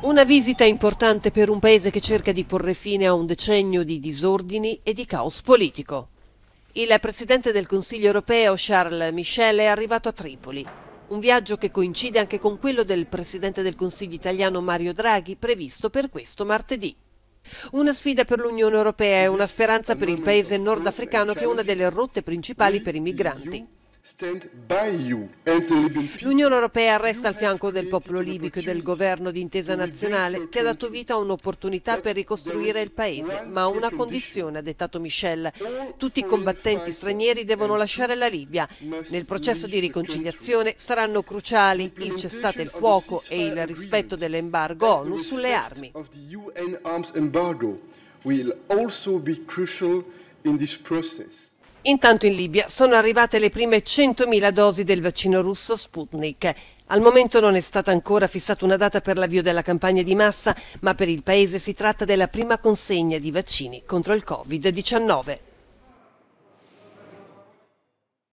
Una visita importante per un paese che cerca di porre fine a un decennio di disordini e di caos politico. Il presidente del Consiglio europeo Charles Michel è arrivato a Tripoli. Un viaggio che coincide anche con quello del presidente del Consiglio italiano Mario Draghi previsto per questo martedì. Una sfida per l'Unione Europea e una speranza per il paese nordafricano che è una delle rotte principali per i migranti. L'Unione Europea resta al fianco del popolo libico e del governo d'intesa nazionale che ha dato vita a un'opportunità per ricostruire il paese, ma a una condizione, ha dettato Michel. Tutti i combattenti stranieri devono lasciare la Libia. Nel processo di riconciliazione saranno cruciali il cessate il fuoco e il rispetto dell'embargo ONU sulle armi. will also be crucial in this process. Intanto in Libia sono arrivate le prime 100.000 dosi del vaccino russo Sputnik. Al momento non è stata ancora fissata una data per l'avvio della campagna di massa, ma per il Paese si tratta della prima consegna di vaccini contro il Covid-19.